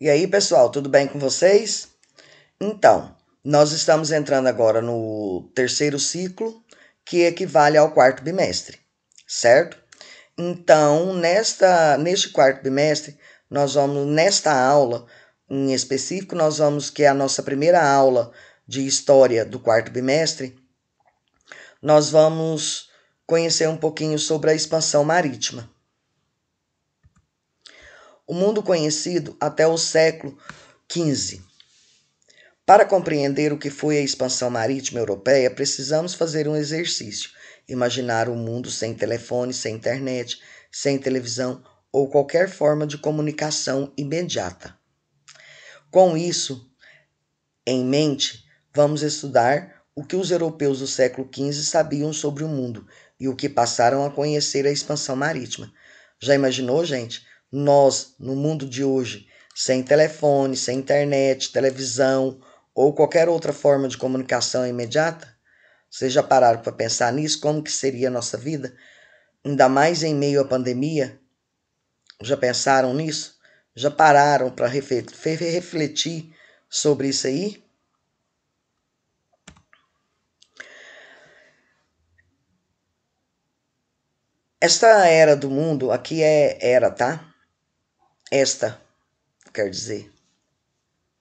E aí, pessoal, tudo bem com vocês? Então, nós estamos entrando agora no terceiro ciclo, que equivale ao quarto bimestre, certo? Então, nesta, neste quarto bimestre, nós vamos, nesta aula em específico, nós vamos, que é a nossa primeira aula de história do quarto bimestre, nós vamos conhecer um pouquinho sobre a expansão marítima o mundo conhecido até o século XV. Para compreender o que foi a expansão marítima europeia, precisamos fazer um exercício: imaginar um mundo sem telefone, sem internet, sem televisão ou qualquer forma de comunicação imediata. Com isso em mente, vamos estudar o que os europeus do século XV sabiam sobre o mundo e o que passaram a conhecer a expansão marítima. Já imaginou, gente? Nós, no mundo de hoje, sem telefone, sem internet, televisão ou qualquer outra forma de comunicação imediata? Vocês já pararam para pensar nisso? Como que seria a nossa vida? Ainda mais em meio à pandemia? Já pensaram nisso? Já pararam para refletir sobre isso aí? Esta era do mundo, aqui é era, tá? Esta, quer dizer.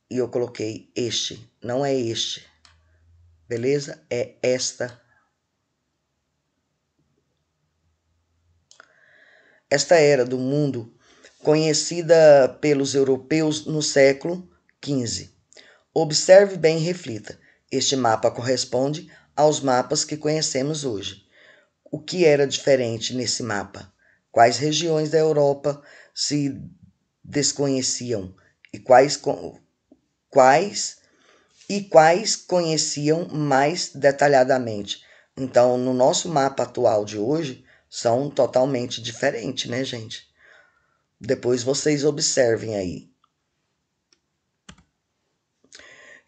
E eu coloquei este, não é este. Beleza? É esta. Esta era do mundo conhecida pelos europeus no século XV. Observe bem e reflita. Este mapa corresponde aos mapas que conhecemos hoje. O que era diferente nesse mapa? Quais regiões da Europa se desconheciam e quais, quais e quais conheciam mais detalhadamente. Então, no nosso mapa atual de hoje, são totalmente diferentes, né, gente? Depois vocês observem aí.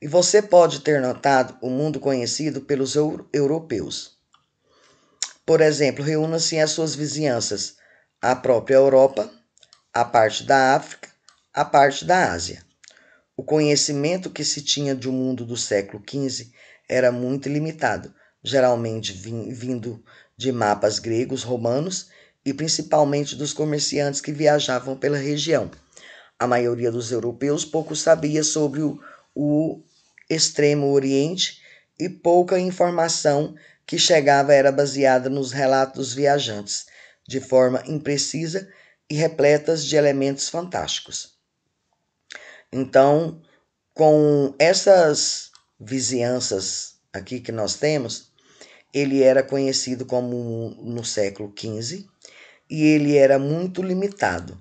E você pode ter notado o mundo conhecido pelos europeus. Por exemplo, reúna-se as suas vizinhanças, a própria Europa, a parte da África, a parte da Ásia. O conhecimento que se tinha de um mundo do século XV era muito limitado, geralmente vindo de mapas gregos, romanos e principalmente dos comerciantes que viajavam pela região. A maioria dos europeus pouco sabia sobre o, o Extremo Oriente e pouca informação que chegava era baseada nos relatos viajantes, de forma imprecisa e repletas de elementos fantásticos. Então, com essas vizinhanças aqui que nós temos, ele era conhecido como no século XV e ele era muito limitado.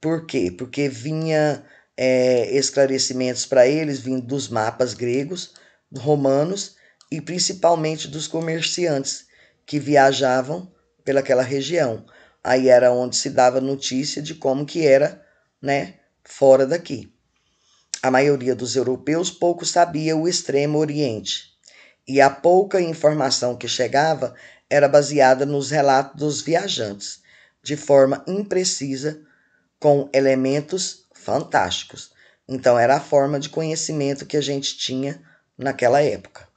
Por quê? Porque vinha é, esclarecimentos para eles vindo dos mapas gregos, romanos e principalmente dos comerciantes que viajavam pelaquela região. Aí era onde se dava notícia de como que era, né, fora daqui. A maioria dos europeus pouco sabia o Extremo Oriente, e a pouca informação que chegava era baseada nos relatos dos viajantes, de forma imprecisa, com elementos fantásticos. Então, era a forma de conhecimento que a gente tinha naquela época.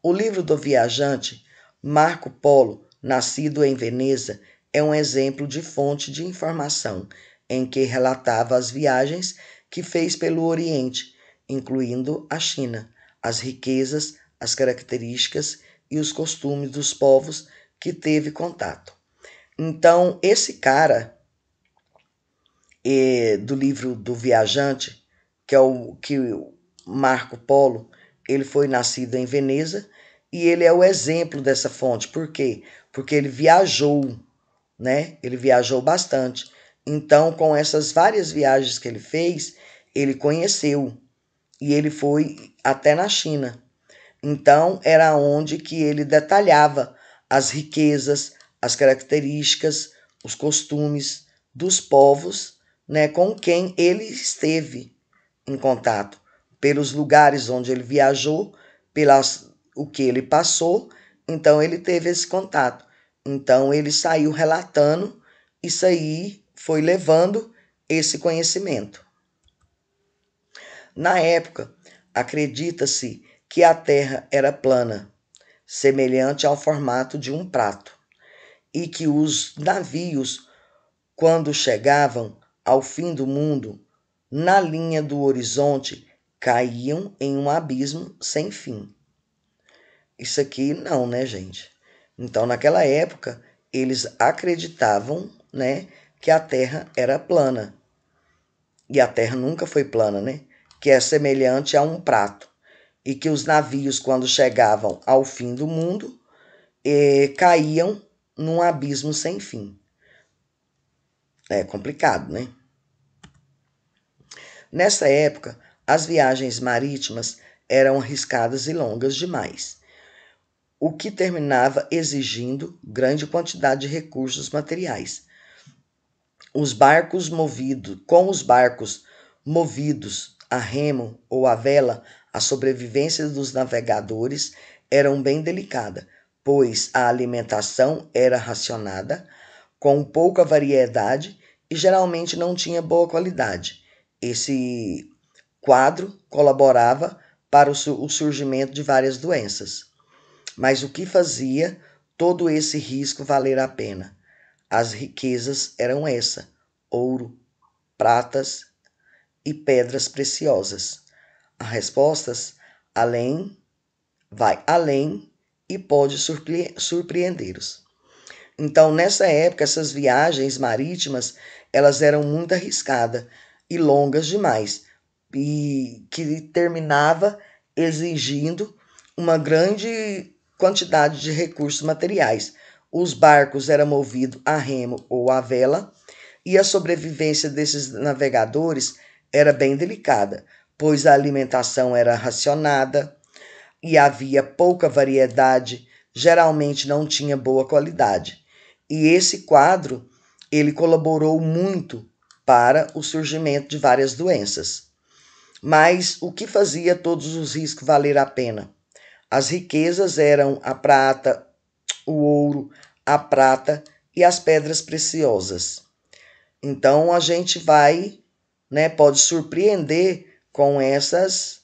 O livro do viajante, Marco Polo, nascido em Veneza, é um exemplo de fonte de informação em que relatava as viagens que fez pelo Oriente, incluindo a China, as riquezas, as características e os costumes dos povos que teve contato. Então, esse cara eh, do livro do Viajante, que é o que Marco Polo, ele foi nascido em Veneza e ele é o exemplo dessa fonte, porque porque ele viajou, né? Ele viajou bastante. Então, com essas várias viagens que ele fez, ele conheceu e ele foi até na China. Então, era onde que ele detalhava as riquezas, as características, os costumes dos povos, né, com quem ele esteve em contato, pelos lugares onde ele viajou, pelas o que ele passou então ele teve esse contato. Então ele saiu relatando, isso aí foi levando esse conhecimento. Na época, acredita-se que a Terra era plana, semelhante ao formato de um prato, e que os navios, quando chegavam ao fim do mundo, na linha do horizonte, caíam em um abismo sem fim. Isso aqui não, né, gente? Então, naquela época, eles acreditavam, né, que a Terra era plana. E a Terra nunca foi plana, né? Que é semelhante a um prato. E que os navios, quando chegavam ao fim do mundo, eh, caíam num abismo sem fim. É complicado, né? Nessa época, as viagens marítimas eram arriscadas e longas demais o que terminava exigindo grande quantidade de recursos materiais. Os barcos movidos, com os barcos movidos a remo ou a vela, a sobrevivência dos navegadores era bem delicada, pois a alimentação era racionada, com pouca variedade e geralmente não tinha boa qualidade. Esse quadro colaborava para o surgimento de várias doenças. Mas o que fazia todo esse risco valer a pena? As riquezas eram essa: ouro, pratas e pedras preciosas. A respostas além vai além e pode surpreender-os. Então, nessa época, essas viagens marítimas, elas eram muito arriscadas e longas demais, e que terminava exigindo uma grande quantidade de recursos materiais. Os barcos eram movidos a remo ou a vela, e a sobrevivência desses navegadores era bem delicada, pois a alimentação era racionada e havia pouca variedade, geralmente não tinha boa qualidade. E esse quadro ele colaborou muito para o surgimento de várias doenças. Mas o que fazia todos os riscos valer a pena? As riquezas eram a prata, o ouro, a prata e as pedras preciosas. Então a gente vai, né, pode surpreender com essas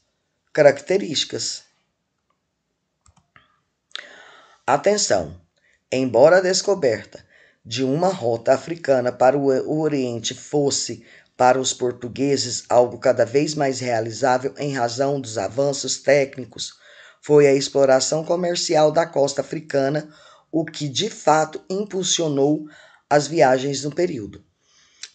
características. Atenção! Embora a descoberta de uma rota africana para o Oriente fosse para os portugueses algo cada vez mais realizável em razão dos avanços técnicos foi a exploração comercial da costa africana, o que de fato impulsionou as viagens no período.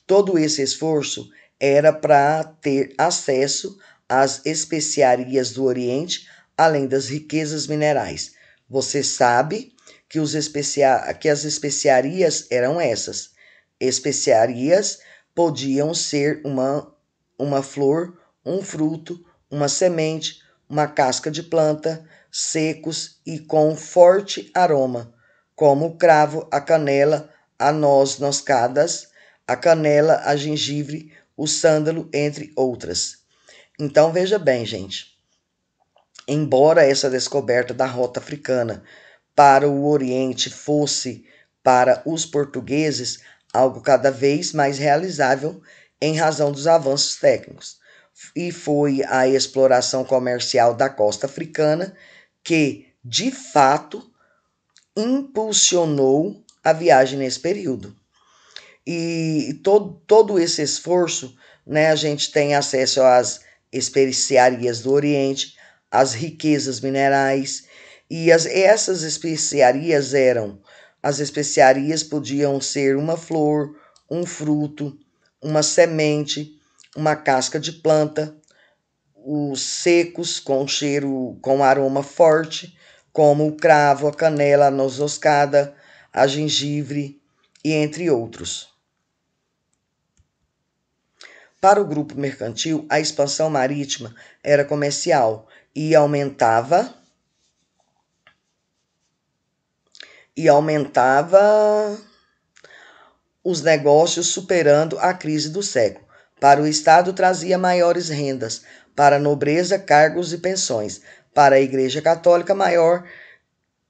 Todo esse esforço era para ter acesso às especiarias do Oriente, além das riquezas minerais. Você sabe que, os especia que as especiarias eram essas. Especiarias podiam ser uma, uma flor, um fruto, uma semente, uma casca de planta, secos e com forte aroma, como o cravo, a canela, a noz noscadas, a canela, a gengibre, o sândalo, entre outras. Então veja bem, gente. Embora essa descoberta da rota africana para o Oriente fosse para os portugueses algo cada vez mais realizável em razão dos avanços técnicos, e foi a exploração comercial da costa africana que, de fato, impulsionou a viagem nesse período. E todo, todo esse esforço, né, a gente tem acesso às especiarias do Oriente, às riquezas minerais, e as, essas especiarias eram, as especiarias podiam ser uma flor, um fruto, uma semente, uma casca de planta, os secos com cheiro, com aroma forte, como o cravo, a canela, a noz moscada, a gengibre e entre outros. Para o grupo mercantil, a expansão marítima era comercial e aumentava e aumentava os negócios superando a crise do século. Para o Estado trazia maiores rendas, para a nobreza cargos e pensões, para a Igreja Católica maior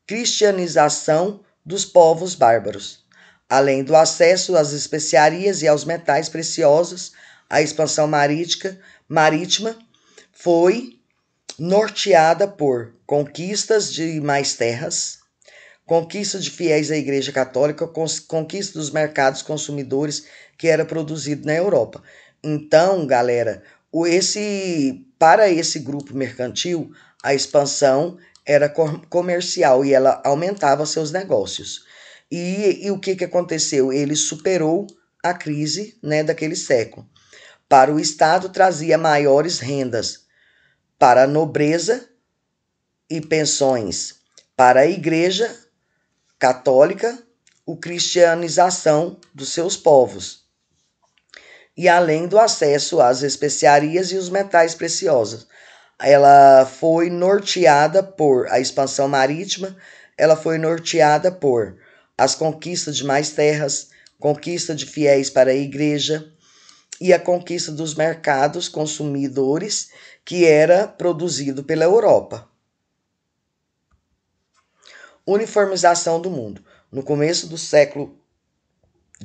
cristianização dos povos bárbaros. Além do acesso às especiarias e aos metais preciosos, a expansão marítica, marítima foi norteada por conquistas de mais terras, conquista de fiéis à Igreja Católica, conquista dos mercados consumidores que era produzido na Europa. Então, galera, o esse para esse grupo mercantil, a expansão era comercial e ela aumentava seus negócios. E, e o que, que aconteceu? Ele superou a crise né, daquele século. Para o Estado, trazia maiores rendas. Para a nobreza e pensões. Para a Igreja Católica, o cristianização dos seus povos e além do acesso às especiarias e os metais preciosos. Ela foi norteada por a expansão marítima, ela foi norteada por as conquistas de mais terras, conquista de fiéis para a igreja e a conquista dos mercados consumidores que era produzido pela Europa. Uniformização do mundo. No começo do século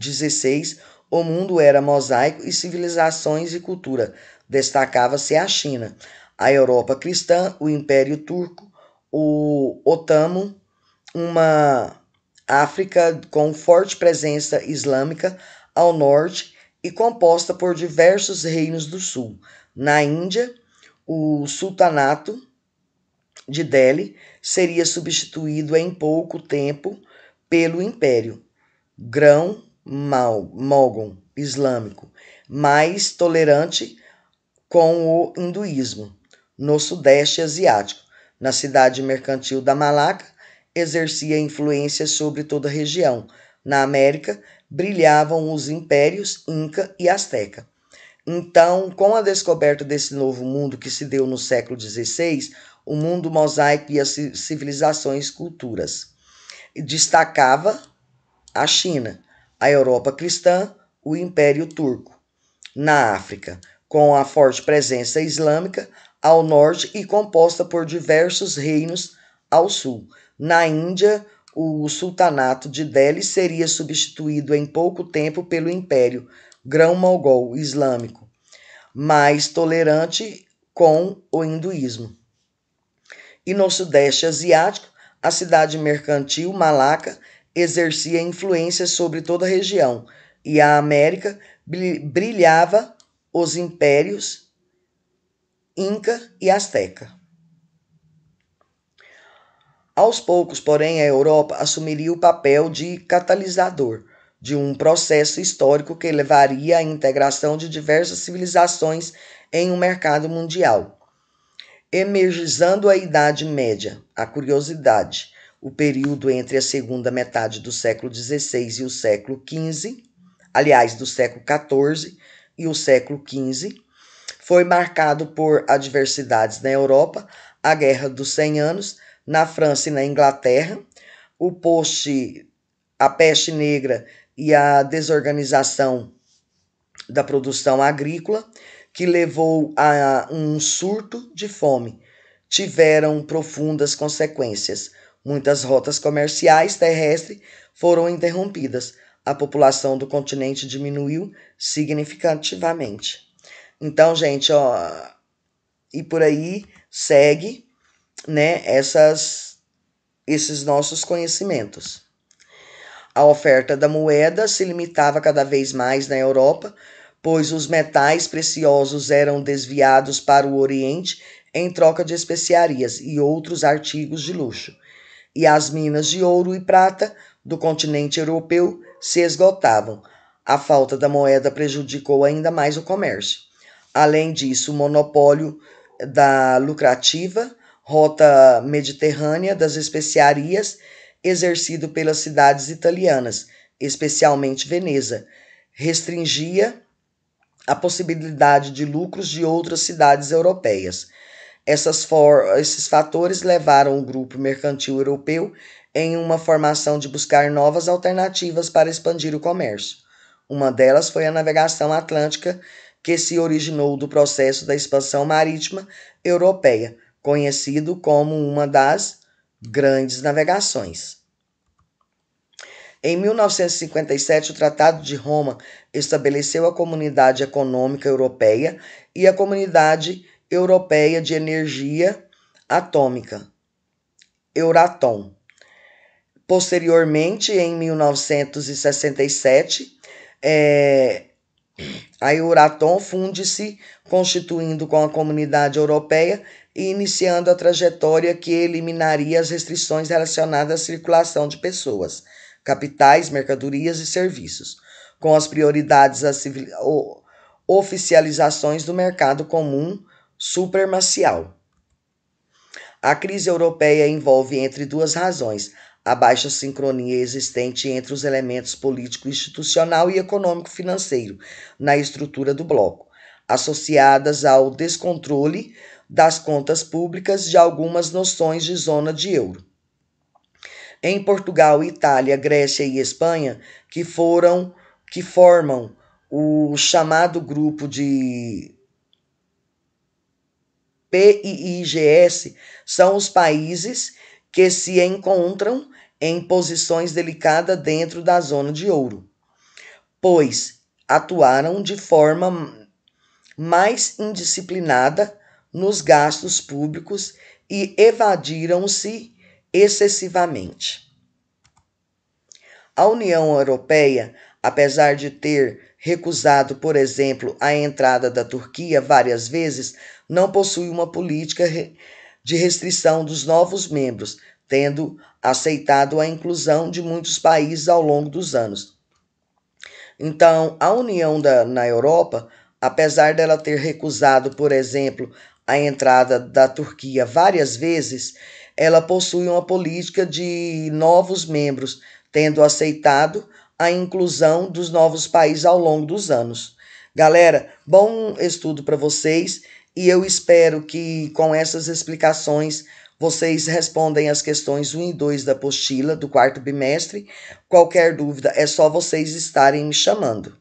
XVI, o mundo era mosaico e civilizações e cultura. Destacava-se a China, a Europa cristã, o Império Turco, o Otamo, uma África com forte presença islâmica ao norte e composta por diversos reinos do sul. Na Índia, o Sultanato de Delhi seria substituído em pouco tempo pelo Império. Grão mogon islâmico, mais tolerante com o hinduísmo, no Sudeste Asiático. Na cidade mercantil da Malaca, exercia influência sobre toda a região. Na América, brilhavam os impérios Inca e Azteca. Então, com a descoberta desse novo mundo que se deu no século XVI, o mundo mosaico e as civilizações culturas, destacava a China, a Europa cristã, o Império Turco. Na África, com a forte presença islâmica ao norte e composta por diversos reinos ao sul. Na Índia, o sultanato de Delhi seria substituído em pouco tempo pelo Império Grão-Mogol Islâmico, mais tolerante com o hinduísmo. E no Sudeste Asiático, a cidade mercantil Malaca exercia influência sobre toda a região, e a América brilhava os impérios Inca e Azteca. Aos poucos, porém, a Europa assumiria o papel de catalisador de um processo histórico que levaria à integração de diversas civilizações em um mercado mundial, emergizando a Idade Média, a curiosidade, o período entre a segunda metade do século XVI e o século XV, aliás, do século XIV e o século XV, foi marcado por adversidades na Europa, a Guerra dos Cem Anos, na França e na Inglaterra, o poste, a peste negra e a desorganização da produção agrícola, que levou a um surto de fome, tiveram profundas consequências Muitas rotas comerciais terrestres foram interrompidas. A população do continente diminuiu significativamente. Então, gente, ó, e por aí segue, né, essas esses nossos conhecimentos. A oferta da moeda se limitava cada vez mais na Europa, pois os metais preciosos eram desviados para o Oriente em troca de especiarias e outros artigos de luxo e as minas de ouro e prata do continente europeu se esgotavam. A falta da moeda prejudicou ainda mais o comércio. Além disso, o monopólio da lucrativa rota mediterrânea das especiarias exercido pelas cidades italianas, especialmente Veneza, restringia a possibilidade de lucros de outras cidades europeias. Essas for esses fatores levaram o grupo mercantil europeu em uma formação de buscar novas alternativas para expandir o comércio. Uma delas foi a navegação atlântica, que se originou do processo da expansão marítima europeia, conhecido como uma das grandes navegações. Em 1957, o Tratado de Roma estabeleceu a Comunidade Econômica Europeia e a Comunidade Europeia de Energia Atômica, Euratom. Posteriormente, em 1967, é, eh, a Euratom funde-se, constituindo com a comunidade europeia e iniciando a trajetória que eliminaria as restrições relacionadas à circulação de pessoas, capitais, mercadorias e serviços, com as prioridades as oficializações do mercado comum supremacial. A crise europeia envolve, entre duas razões, a baixa sincronia existente entre os elementos político-institucional e econômico-financeiro na estrutura do bloco, associadas ao descontrole das contas públicas de algumas noções de zona de euro. Em Portugal, Itália, Grécia e Espanha, que foram que formam o chamado grupo de e IGS são os países que se encontram em posições delicadas dentro da zona de ouro, pois atuaram de forma mais indisciplinada nos gastos públicos e evadiram-se excessivamente. A União Europeia, apesar de ter recusado, por exemplo, a entrada da Turquia várias vezes, não possui uma política de restrição dos novos membros, tendo aceitado a inclusão de muitos países ao longo dos anos. Então, a União da, na Europa, apesar dela ter recusado, por exemplo, a entrada da Turquia várias vezes, ela possui uma política de novos membros, tendo aceitado a inclusão dos novos países ao longo dos anos. Galera, bom estudo para vocês e eu espero que com essas explicações vocês respondem as questões 1 e 2 da apostila do quarto bimestre. Qualquer dúvida é só vocês estarem me chamando.